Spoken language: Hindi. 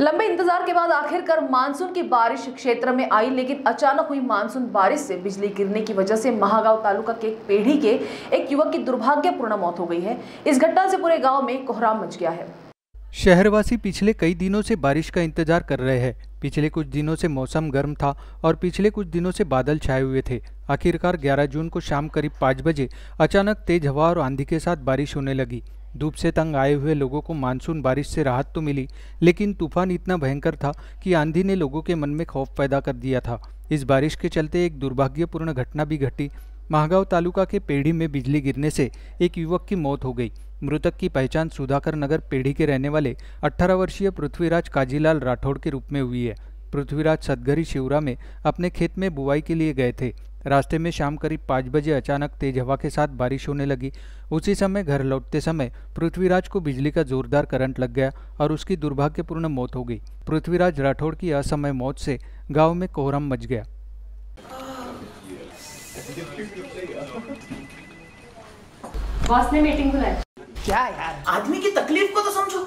लंबे इंतजार के बाद आखिरकार मानसून की बारिश क्षेत्र में आई लेकिन अचानक हुई मानसून बारिश से बिजली गिरने की वजह से महागांव तालुका के पेढ़ी के एक युवक की दुर्भाग्यपूर्ण मौत हो गई है इस घटना से पूरे गांव में कोहराम मच गया है शहरवासी पिछले कई दिनों से बारिश का इंतजार कर रहे हैं पिछले कुछ दिनों से मौसम गर्म था और पिछले कुछ दिनों से बादल छाए हुए थे आखिरकार 11 जून को शाम करीब 5 बजे अचानक तेज हवा और आंधी के साथ बारिश होने लगी धूप से तंग आए हुए लोगों को मानसून बारिश से राहत तो मिली लेकिन तूफान इतना भयंकर था कि आंधी ने लोगों के मन में खौफ पैदा कर दिया था इस बारिश के चलते एक दुर्भाग्यपूर्ण घटना भी घटी महागांव तालुका के पेढ़ी में बिजली गिरने से एक युवक की मौत हो गई मृतक की पहचान सुधाकर नगर पेढ़ी के रहने वाले 18 वर्षीय पृथ्वीराज काजीलाल राठौड़ के रूप में हुई है पृथ्वीराज सदगरी शिवरा में अपने खेत में बुआई के लिए गए थे रास्ते में शाम करीब पाँच बजे अचानक तेज हवा के साथ बारिश होने लगी उसी समय घर लौटते समय पृथ्वीराज को बिजली का जोरदार करंट लग गया और उसकी दुर्भाग्यपूर्ण मौत हो गई पृथ्वीराज राठौड़ की असमय मौत से गांव में कोहरम मच गया बॉस ने मीटिंग बुलाई क्या यार आदमी की तकलीफ को तो समझो